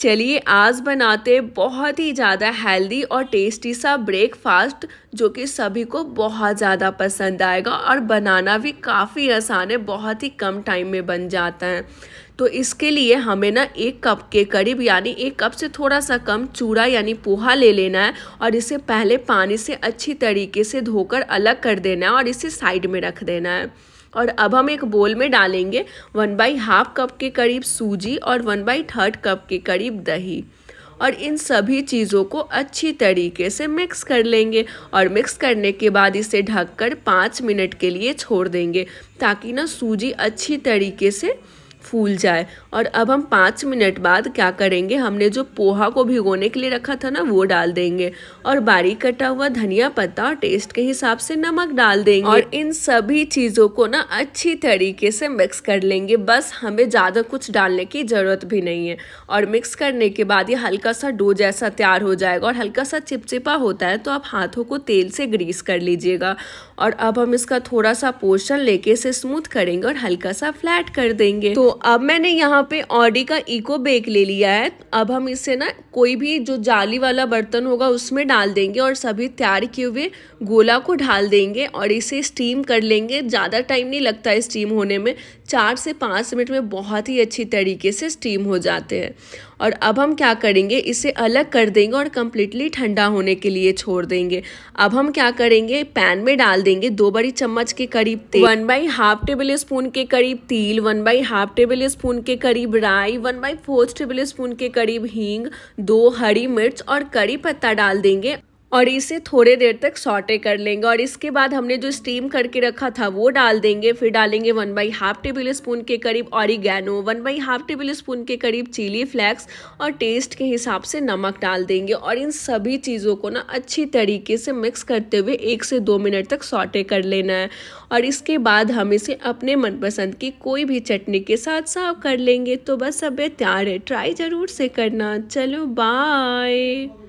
चलिए आज बनाते बहुत ही ज़्यादा हेल्दी और टेस्टी सा ब्रेकफास्ट जो कि सभी को बहुत ज़्यादा पसंद आएगा और बनाना भी काफ़ी आसान है बहुत ही कम टाइम में बन जाता है तो इसके लिए हमें ना एक कप के करीब यानी एक कप से थोड़ा सा कम चूड़ा यानी पोहा ले लेना है और इसे पहले पानी से अच्छी तरीके से धोकर अलग कर देना है और इसे साइड में रख देना है और अब हम एक बोल में डालेंगे वन बाई हाफ कप के करीब सूजी और वन बाई थर्ड कप के करीब दही और इन सभी चीज़ों को अच्छी तरीके से मिक्स कर लेंगे और मिक्स करने के बाद इसे ढककर पाँच मिनट के लिए छोड़ देंगे ताकि ना सूजी अच्छी तरीके से फूल जाए और अब हम पाँच मिनट बाद क्या करेंगे हमने जो पोहा को भिगोने के लिए रखा था ना वो डाल देंगे और बारीक कटा हुआ धनिया पत्ता और टेस्ट के हिसाब से नमक डाल देंगे और इन सभी चीज़ों को ना अच्छी तरीके से मिक्स कर लेंगे बस हमें ज़्यादा कुछ डालने की ज़रूरत भी नहीं है और मिक्स करने के बाद ये हल्का सा डो जैसा तैयार हो जाएगा और हल्का सा चिपचिपा होता है तो आप हाथों को तेल से ग्रीस कर लीजिएगा और अब हम इसका थोड़ा सा पोर्शन लेके इसे स्मूथ करेंगे और हल्का सा फ्लैट कर देंगे तो अब मैंने यहाँ पे ऑडी का इको बेक ले लिया है अब हम इसे ना कोई भी जो जाली वाला बर्तन होगा उसमें डाल देंगे और सभी तैयार किए हुए गोला को ढाल देंगे और इसे स्टीम कर लेंगे ज़्यादा टाइम नहीं लगता है स्टीम होने में चार से पाँच मिनट में बहुत ही अच्छी तरीके से स्टीम हो जाते हैं और अब हम क्या करेंगे इसे अलग कर देंगे और कम्प्लीटली ठंडा होने के लिए छोड़ देंगे अब हम क्या करेंगे पैन में डाल देंगे दो बड़ी चम्मच के करीब तेल one by half tablespoon के करीब तिल one by half tablespoon के करीब राई one by fourth tablespoon के करीब हींग दो हरी मिर्च और करी पत्ता डाल देंगे और इसे थोड़े देर तक सॉटे कर लेंगे और इसके बाद हमने जो स्टीम करके रखा था वो डाल देंगे फिर डालेंगे one by half tablespoon के करीब oregano one by half tablespoon के करीब चिली फ्लेक्स और टेस्ट के हिसाब से नमक डाल देंगे और इन सभी चीज़ों को ना अच्छी तरीके से मिक्स करते हुए एक से दो मिनट तक सॉटे कर लेना है और इसके बाद हम इसे अपने मनपसंद की कोई भी चटनी के साथ साफ कर लेंगे तो बस अब तैयार है ट्राई ज़रूर से करना चलो बाय